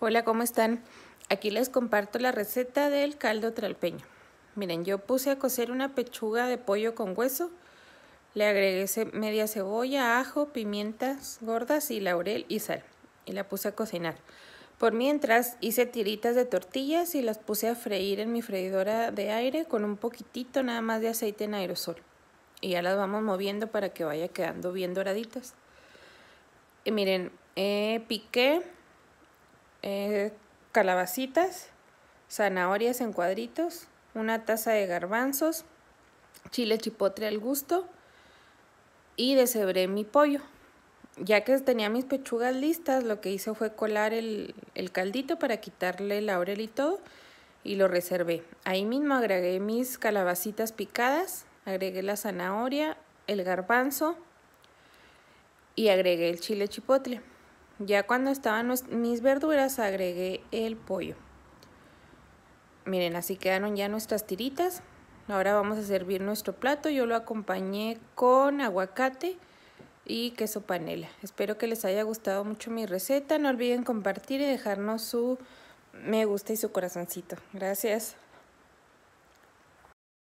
Hola, ¿cómo están? Aquí les comparto la receta del caldo tralpeño. Miren, yo puse a cocer una pechuga de pollo con hueso. Le agregué media cebolla, ajo, pimientas gordas y laurel y sal. Y la puse a cocinar. Por mientras hice tiritas de tortillas y las puse a freír en mi freidora de aire con un poquitito nada más de aceite en aerosol. Y ya las vamos moviendo para que vaya quedando bien doraditas. Y miren, eh, piqué eh, calabacitas, zanahorias en cuadritos, una taza de garbanzos, chile chipotle al gusto y deshebré mi pollo. Ya que tenía mis pechugas listas, lo que hice fue colar el, el caldito para quitarle el laurel y todo y lo reservé. Ahí mismo agregué mis calabacitas picadas, agregué la zanahoria, el garbanzo y agregué el chile chipotle. Ya cuando estaban mis verduras agregué el pollo. Miren, así quedaron ya nuestras tiritas. Ahora vamos a servir nuestro plato. Yo lo acompañé con aguacate y queso panela. Espero que les haya gustado mucho mi receta. No olviden compartir y dejarnos su me gusta y su corazoncito. Gracias.